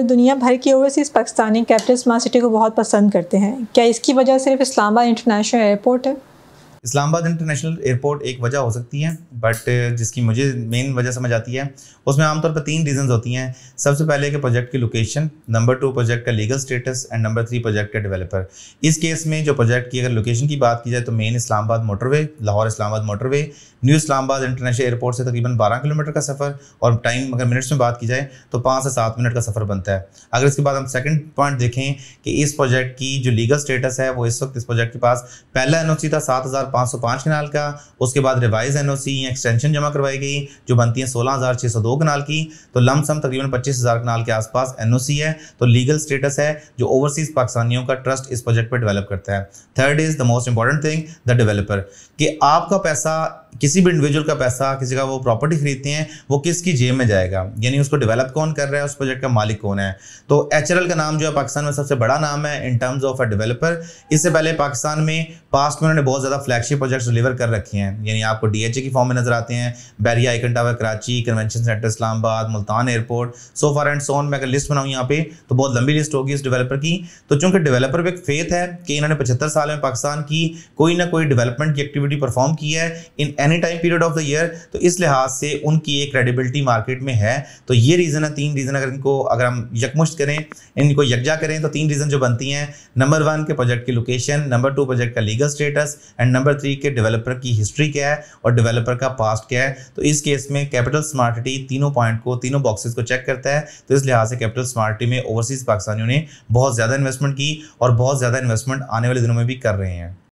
तो दुनिया भर के overseas Pakistani capital smart city को बहुत पसंद करते हैं क्या इसकी वजह सिर्फ इस्लामाबाद इंटरनेशनल एयरपोर्ट है इस्लामाबाद इंटरनेशनल एयरपोर्ट एक वजह हो सकती है बट जिसकी मुझे मेन वजह समझ आती है उसमें आमतौर पर तीन रीज़न होती हैं सबसे पहले कि प्रोजेक्ट की लोकेशन नंबर टू प्रोजेक्ट का legal status and number three project का डेवलपर इस केस में जो प्रोजेक्ट की अगर लोकेशन की बात की जाए तो main Islamabad motorway Lahore Islamabad motorway new Islamabad international airport से तकरीबन बारह किलोमीटर का सफ़र और टाइम अगर मिनट्स में बात की जाए तो पाँच से सात मिनट का सफ़र बनता है अगर इसके बाद हम सेकेंड पॉइंट देखें कि इस प्रोजेक्ट की जो लीगल स्टेटस है वो इस वक्त इस प्रोजेक्ट के पास पहला एन था सात हज़ार पाँच सौ पाँच कनाल का उसके बाद revise N O C extension जमा करवाई गई जो बनती है सोलह हज़ार छः सौ दो कनाल की तो लमसम तकरीबन पच्चीस हज़ार कनाल के आसपास एन ओ सी है तो लीगल स्टेटस है जो ओवरसीज़ पाकिस्तानियों का ट्रस्ट इस प्रोजेक्ट पर डेवलप करता है third is the most important thing the developer कि आपका पैसा किसी भी इंडिविजुअल का पैसा किसी का वो प्रॉपर्टी खरीदते हैं वो किसकी जेब में जाएगा यानी उसको डेवलप कौन कर रहा है उस प्रोजेक्ट का मालिक कौन है तो एच का नाम जो है पाकिस्तान में सबसे बड़ा नाम है in terms of a developer इससे पहले पाकिस्तान में पास्ट में उन्होंने बहुत ज़्यादा फ्लैग फ्लैगशिप प्रोजेक्ट्स डिलीवर कर रखे हैं यानी आपको डीएचए की फॉर्म में नजर आते हैं Bahria icon tower Karachi convention centre Islamabad Multan airport so far and so on मैं अगर लिस्ट बनाऊँ यहाँ पे तो बहुत लंबी लिस्ट होगी इस डेवलपर की तो चूंकि डेवलपर पर एक फेथ है कि इन्होंने पचहत्तर साल में पाकिस्तान की कोई ना कोई डेवलपमेंट की एक्टिविटी परफॉर्म की है in any time period of the year तो इस लिहाज से उनकी एक क्रेडिबिलिटी मार्केट में है तो ये रीज़न है तीन रीज़न अगर इनको अगर हम यकमुश्त करें इनको यकजा करें तो तीन रीज़न जो बनती हैं नंबर वन के प्रोजेक्ट की लोकेशन नंबर टू प्रोजेक्ट का legal status and number number three के डेवलपर की हिस्ट्री क्या है और डेवलपर का पास्ट क्या है तो इस केस में कैपिटल स्मार्टिटी तीनों पॉइंट को तीनों बॉक्सेस को चेक करता है तो इस लिहाज से कैपिटल स्मार्टिटी में ओवरसीज़ पाकिस्तानियों ने बहुत ज़्यादा इन्वेस्टमेंट की और बहुत ज़्यादा इन्वेस्टमेंट आने वाले दिनों में भी कर रहे हैं